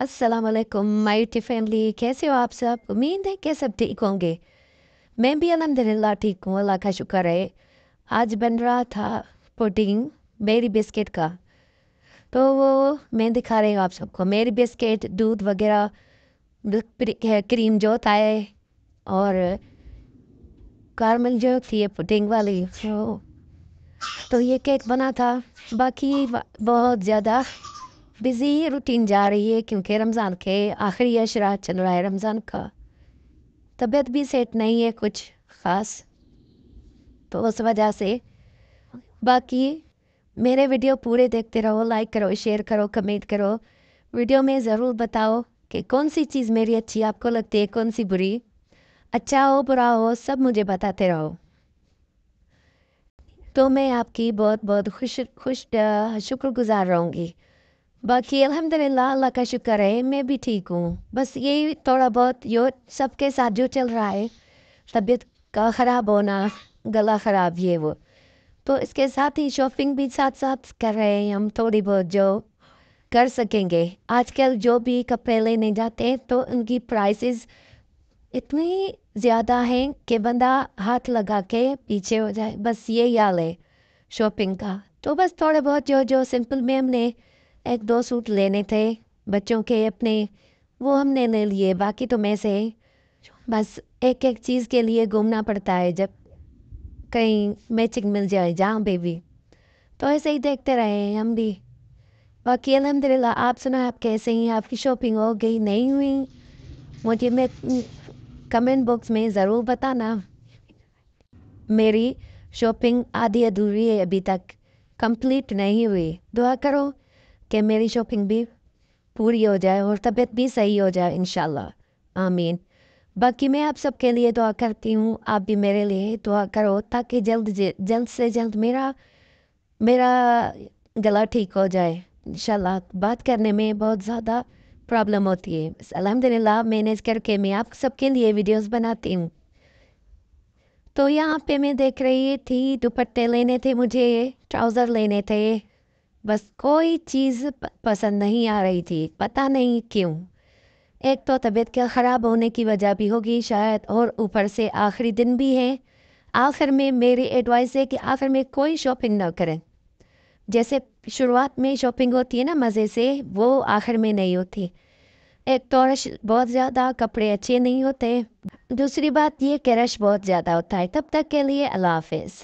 असलकुम माई T family कैसे हो आप सब उम्मीद है कि सब ठीक होंगे मैं भी अलहमदिल्ला ठीक हूँ अल्लाह का शुक्र है आज बन रहा था पुडिंग मेरी बिस्किट का तो वो मैं दिखा रही हूँ आप सबको मेरी बिस्किट दूध वगैरह क्रीम जो था है और कार्मल जो थी ये पुडिंग वाली तो, तो ये केक बना था बाकी बहुत ज़्यादा बिज़ी रूटीन जा रही है क्योंकि रमज़ान के आखिरी अशरा चल रहा है रमज़ान का तबीयत भी सेट नहीं है कुछ ख़ास तो उस वजह से बाकी मेरे वीडियो पूरे देखते रहो लाइक करो शेयर करो कमेंट करो वीडियो में ज़रूर बताओ कि कौन सी चीज़ मेरी अच्छी आपको लगती है कौन सी बुरी अच्छा हो बुरा हो सब मुझे बताते रहो तो मैं आपकी बहुत बहुत खुश खुश शुक्रगुजार रहूँगी बाकी अलहमदिल्ला अल्लाह का शुक्र है मैं भी ठीक हूँ बस यही थोड़ा बहुत यो सबके साथ जो चल रहा है तबीयत का ख़राब होना गला ख़राब ये वो तो इसके साथ ही शॉपिंग भी साथ साथ कर रहे हैं हम थोड़ी बहुत जो कर सकेंगे आजकल जो भी कपड़े लेने जाते हैं तो उनकी प्राइसेस इतनी ज़्यादा हैं कि बंदा हाथ लगा के पीछे हो जाए बस ये याल है शॉपिंग का तो बस थोड़ा बहुत जो जो सिंपल में हमने एक दो सूट लेने थे बच्चों के अपने वो हमने ले लिए बाकी तो मैं से बस एक एक चीज़ के लिए घूमना पड़ता है जब कहीं मैचिंग मिल जाए जहाँ बेबी तो ऐसे ही देखते रहे हम भी बाकी अलहमदिल्ला आप सुना आप कैसे हैं आपकी शॉपिंग हो गई नहीं हुई मुझे मैं कमेंट बॉक्स में ज़रूर बताना मेरी शॉपिंग आधी अधूरी है अभी तक कंप्लीट नहीं हुई दुआ करो कि मेरी शॉपिंग भी पूरी हो जाए और तबीयत भी सही हो जाए इन आमीन बाकी मैं आप सबके लिए दुआ करती हूँ आप भी मेरे लिए दुआ करो ताकि जल्द जल्द से जल्द मेरा मेरा गला ठीक हो जाए इन बात करने में बहुत ज़्यादा प्रॉब्लम होती है अलहमदिल्ला मैनेज करके मैं आप सबके लिए वीडियोस बनाती हूँ तो यहाँ पे मैं देख रही थी दुपट्टे लेने थे मुझे ट्राउज़र लेने थे बस कोई चीज़ पसंद नहीं आ रही थी पता नहीं क्यों एक तो तबीयत के ख़राब होने की वजह भी होगी शायद और ऊपर से आखिरी दिन भी है आखिर में मेरी एडवाइस है कि आखिर में कोई शॉपिंग ना करें जैसे शुरुआत में शॉपिंग होती है ना मज़े से वो आखिर में नहीं होती एक तो रश बहुत ज़्यादा कपड़े अच्छे नहीं होते दूसरी बात ये कि रश बहुत ज़्यादा होता है तब तक के लिए अल्लाह हाफिज़